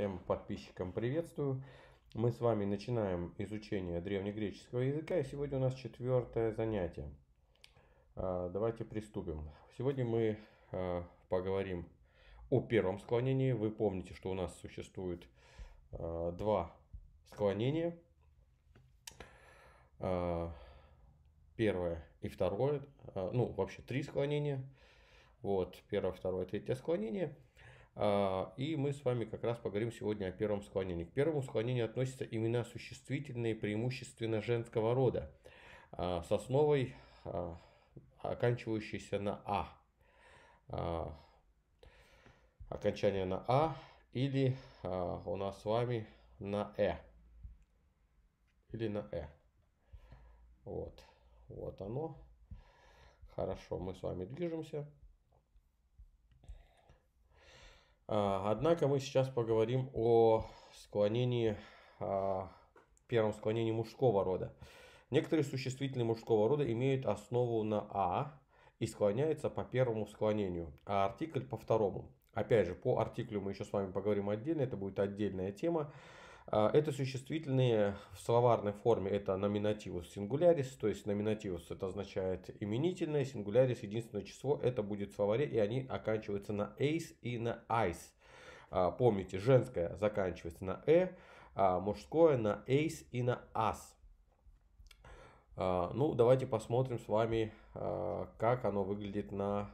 Всем подписчикам приветствую. Мы с вами начинаем изучение древнегреческого языка, и сегодня у нас четвертое занятие. А, давайте приступим. Сегодня мы а, поговорим о первом склонении. Вы помните, что у нас существует а, два склонения. Первое и второе, ну вообще три склонения. Вот, первое, второе, третье склонение – а, и мы с вами как раз поговорим сегодня о первом склонении. К первому склонению относятся имена существительные, преимущественно женского рода, а, с основой, а, оканчивающейся на «а». Окончание на «а» или у нас с вами на «э». Или на «э». Вот, вот оно. Хорошо, мы с вами движемся. А, однако мы сейчас поговорим о склонении, а, первом склонении мужского рода. Некоторые существительные мужского рода имеют основу на «а» и склоняются по первому склонению, а артикль по второму. Опять же, по артиклю мы еще с вами поговорим отдельно, это будет отдельная тема. А, это существительные в словарной форме, это номинативус сингулярис, то есть номинативус это означает именительное, сингулярис единственное число, это будет в словаре, и они оканчиваются на эйс и на айс. А, помните, женское заканчивается на э, а мужское на эйс и на ас. Ну, давайте посмотрим с вами, как оно выглядит на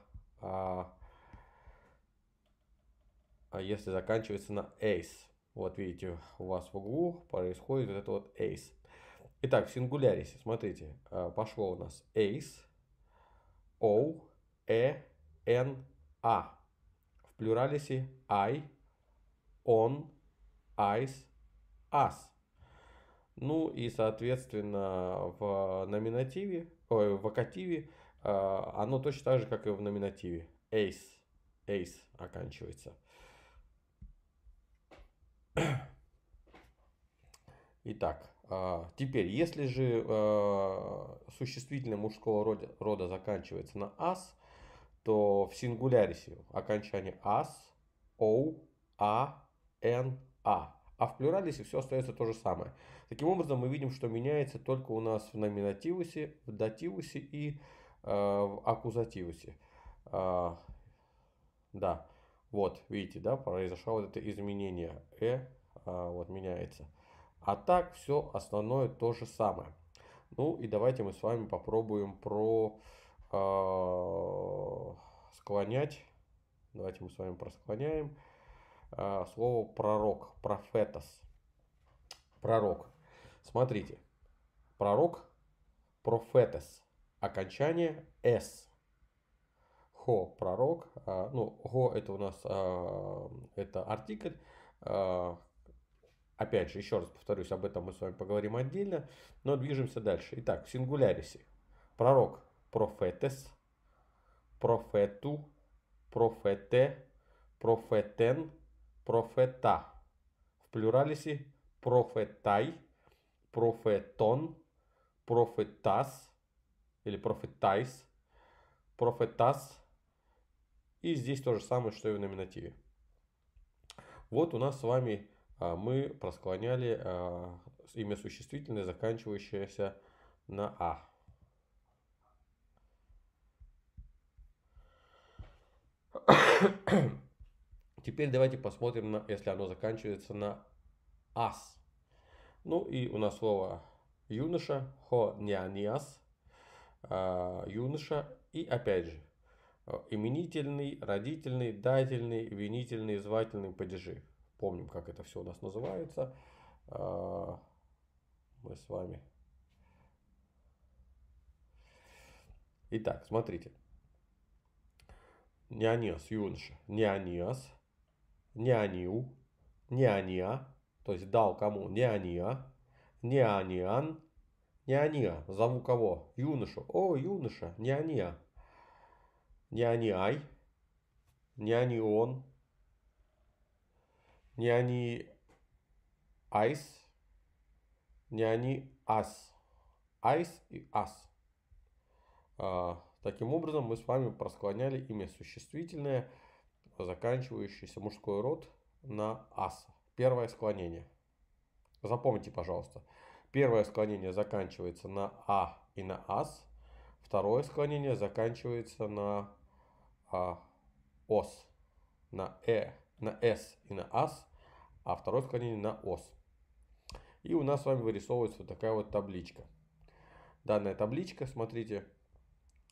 если заканчивается на ace. Вот видите, у вас в углу происходит вот это вот ace. Итак, в сингулярисе, смотрите, э, пошло у нас ace, o, e, n, a. В плюралисе I, on, ice, us. Ну и, соответственно, в номинативе, ой, в вокативе э, оно точно так же, как и в номинативе. Ace, ace оканчивается. Итак, а, теперь, если же а, существительное мужского рода, рода заканчивается на «ас», то в сингулярисе окончание «ас», «оу», «а», «н», «а». А в плюралисе все остается то же самое. Таким образом, мы видим, что меняется только у нас в номинативусе, в дативусе и э, в аккузативусе. Э, да. Вот, видите, да, произошло вот это изменение. Э а, вот меняется. А так все основное то же самое. Ну и давайте мы с вами попробуем про э, склонять. Давайте мы с вами просклоняем. Э, слово пророк, профетос. Пророк. Смотрите. Пророк, профетос. Окончание с Хо пророк. А, ну, Го это у нас а, это артикль. А, опять же, еще раз повторюсь, об этом мы с вами поговорим отдельно, но движемся дальше. Итак, в сингулярисе. Пророк профетес, профету, профете, профетен, профета. В плюралисе профетай, профетон, профетас или профетайс, профетас, и здесь то же самое, что и в номинативе. Вот у нас с вами а, мы просклоняли а, имя существительное, заканчивающееся на «а». Теперь давайте посмотрим, на, если оно заканчивается на «ас». Ну и у нас слово юноша, хо ня ниас, а, юноша. И опять же, Э, именительный, родительный, дательный, винительный, звательный падежи. Помним, как это все у нас называется. Э, мы с вами. Итак, смотрите. Няниас юнши, няниас, нянию, Неония. то есть дал кому Неония. Неониан. Неония. зову кого? Юношу. О, юноша, Неония не они ай, не они он, не они айс, не они ас. Айс и ас. А, таким образом мы с вами просклоняли имя существительное, заканчивающееся мужской род на ас. Первое склонение. Запомните, пожалуйста. Первое склонение заканчивается на а и на ас. Второе склонение заканчивается на а, ос, на э, на с и на ас, а второе склонение на ос. И у нас с вами вырисовывается вот такая вот табличка. Данная табличка, смотрите,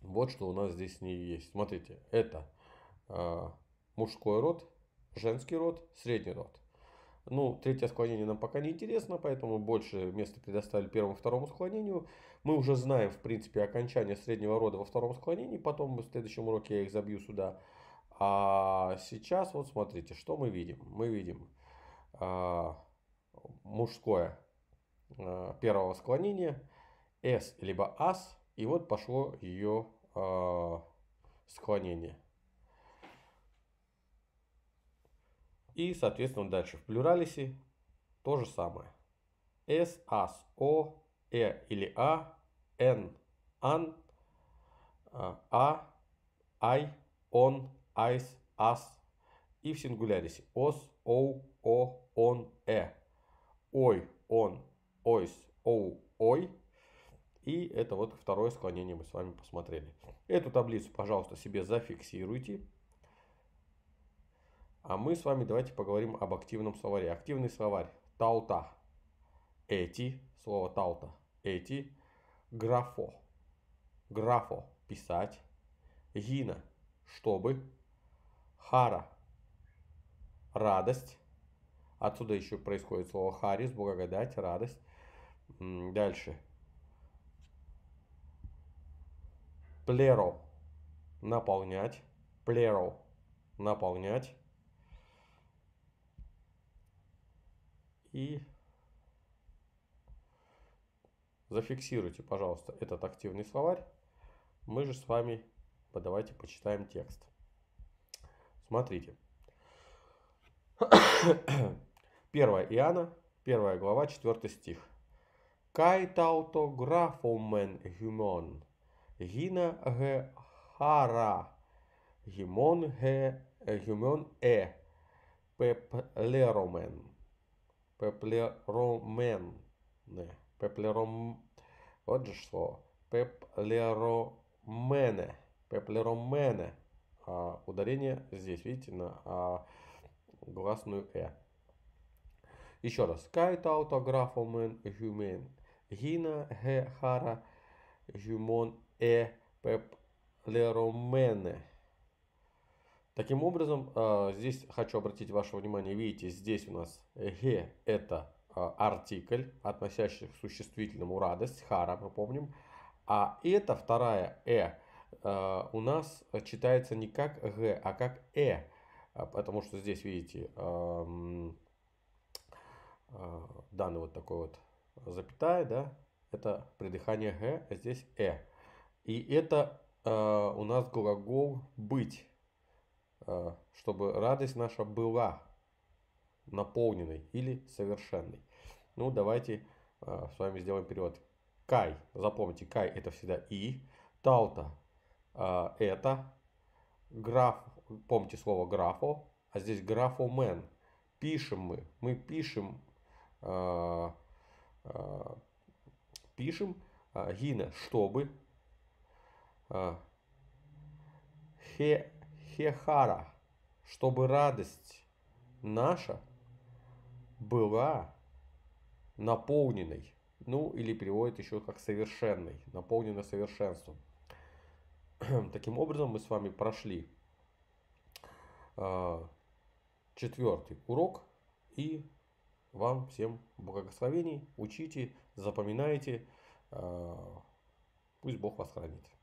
вот что у нас здесь не есть. Смотрите, это э, мужской род, женский род, средний род. Ну, третье склонение нам пока не интересно, поэтому больше места предоставили первому и второму склонению. Мы уже знаем, в принципе, окончание среднего рода во втором склонении, потом в следующем уроке я их забью сюда. А сейчас вот смотрите, что мы видим. Мы видим а, мужское а, первого склонения, S либо as, и вот пошло ее а, склонение. И, соответственно, дальше в плюралисе то же самое. С, ас, о, э или а, н, ан, а, а, ай, он, айс, ас. И в сингулярисе ос, оу, о, он, э. Ой, он, ойс, оу, ой. И это вот второе склонение мы с вами посмотрели. Эту таблицу, пожалуйста, себе зафиксируйте. А мы с вами давайте поговорим об активном словаре. Активный словарь. Таута. Эти. Слово таута. Эти. Графо. Графо. Писать. Гина. Чтобы. Хара. Радость. Отсюда еще происходит слово харис, благодать, радость. Дальше. Плеро. Наполнять. Плеро. Наполнять. и зафиксируйте, пожалуйста, этот активный словарь. Мы же с вами давайте почитаем текст. Смотрите. Первая Иоанна, первая глава, четвертый стих. Кай графомен гюмон, гина ге хара, гимон ге гюмон э, пеплеромен пеплеромене. Пеплером... вот же слово. Пеплеромене. Пеплеромене. А ударение здесь, видите, на а, гласную «э». Еще раз. Кайт аутографомен гюмен. Гина ге хара гюмон э пеплеромене. Таким образом, а, здесь хочу обратить ваше внимание, видите, здесь у нас «ге» – это а, артикль, относящийся к существительному «радость», «хара», мы помним. А это вторая «э» а, у нас читается не как «г», а как «э», потому что здесь, видите, данный вот такой вот запятая, да, это придыхание «г», а здесь «э». И это у нас глагол «быть». Э, чтобы радость наша была наполненной или совершенной. Ну, давайте э, с вами сделаем перевод. Кай, запомните, кай это всегда и, Талта э, это, граф, помните слово графо, а здесь графомен. Пишем мы, мы пишем, пишем гина, чтобы, э, Хехара, чтобы радость наша была наполненной, ну или приводит еще как совершенной, наполненной совершенством. Таким образом мы с вами прошли э, а, четвертый урок и вам всем благословений, учите, запоминайте, э, пусть Бог вас хранит.